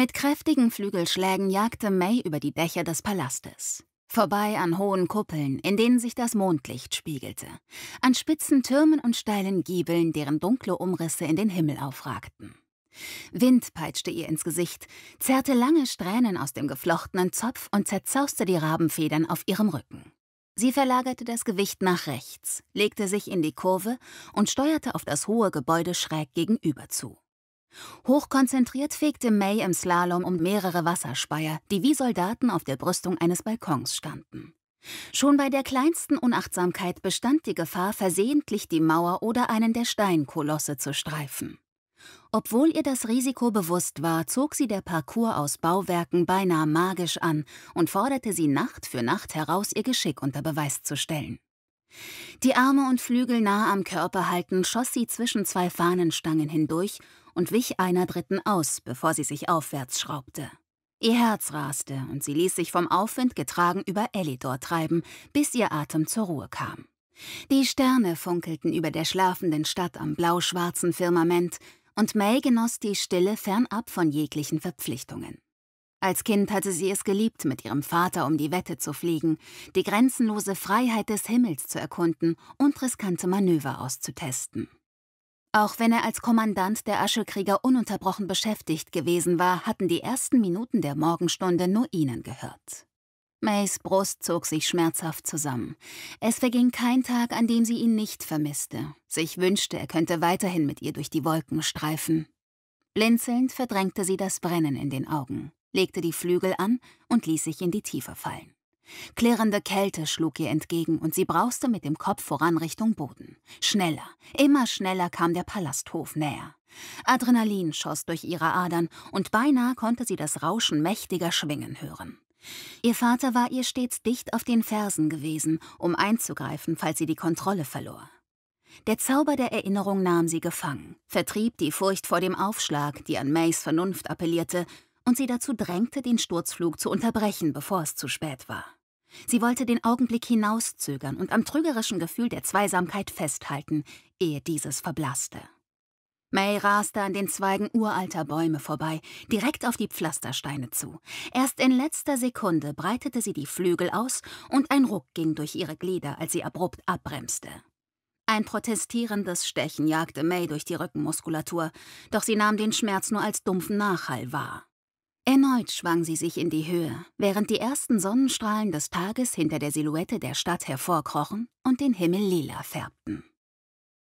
Mit kräftigen Flügelschlägen jagte May über die Dächer des Palastes. Vorbei an hohen Kuppeln, in denen sich das Mondlicht spiegelte. An spitzen Türmen und steilen Giebeln, deren dunkle Umrisse in den Himmel aufragten. Wind peitschte ihr ins Gesicht, zerrte lange Strähnen aus dem geflochtenen Zopf und zerzauste die Rabenfedern auf ihrem Rücken. Sie verlagerte das Gewicht nach rechts, legte sich in die Kurve und steuerte auf das hohe Gebäude schräg gegenüber zu. Hochkonzentriert fegte May im Slalom um mehrere Wasserspeier, die wie Soldaten auf der Brüstung eines Balkons standen. Schon bei der kleinsten Unachtsamkeit bestand die Gefahr, versehentlich die Mauer oder einen der Steinkolosse zu streifen. Obwohl ihr das Risiko bewusst war, zog sie der Parcours aus Bauwerken beinahe magisch an und forderte sie Nacht für Nacht heraus, ihr Geschick unter Beweis zu stellen. Die Arme und Flügel nah am Körper halten, schoss sie zwischen zwei Fahnenstangen hindurch und wich einer dritten aus, bevor sie sich aufwärts schraubte. Ihr Herz raste und sie ließ sich vom Aufwind getragen über Elidor treiben, bis ihr Atem zur Ruhe kam. Die Sterne funkelten über der schlafenden Stadt am blauschwarzen Firmament und May genoss die Stille fernab von jeglichen Verpflichtungen. Als Kind hatte sie es geliebt, mit ihrem Vater um die Wette zu fliegen, die grenzenlose Freiheit des Himmels zu erkunden und riskante Manöver auszutesten. Auch wenn er als Kommandant der Aschekrieger ununterbrochen beschäftigt gewesen war, hatten die ersten Minuten der Morgenstunde nur ihnen gehört. Mays Brust zog sich schmerzhaft zusammen. Es verging kein Tag, an dem sie ihn nicht vermisste, sich wünschte, er könnte weiterhin mit ihr durch die Wolken streifen. Blinzelnd verdrängte sie das Brennen in den Augen legte die Flügel an und ließ sich in die Tiefe fallen. Klirrende Kälte schlug ihr entgegen und sie brauste mit dem Kopf voran Richtung Boden. Schneller, immer schneller kam der Palasthof näher. Adrenalin schoss durch ihre Adern und beinahe konnte sie das Rauschen mächtiger Schwingen hören. Ihr Vater war ihr stets dicht auf den Fersen gewesen, um einzugreifen, falls sie die Kontrolle verlor. Der Zauber der Erinnerung nahm sie gefangen, vertrieb die Furcht vor dem Aufschlag, die an Mays Vernunft appellierte, und sie dazu drängte, den Sturzflug zu unterbrechen, bevor es zu spät war. Sie wollte den Augenblick hinauszögern und am trügerischen Gefühl der Zweisamkeit festhalten, ehe dieses verblasste. May raste an den Zweigen uralter Bäume vorbei, direkt auf die Pflastersteine zu. Erst in letzter Sekunde breitete sie die Flügel aus und ein Ruck ging durch ihre Glieder, als sie abrupt abbremste. Ein protestierendes Stechen jagte May durch die Rückenmuskulatur, doch sie nahm den Schmerz nur als dumpfen Nachhall wahr. Erneut schwang sie sich in die Höhe, während die ersten Sonnenstrahlen des Tages hinter der Silhouette der Stadt hervorkrochen und den Himmel lila färbten.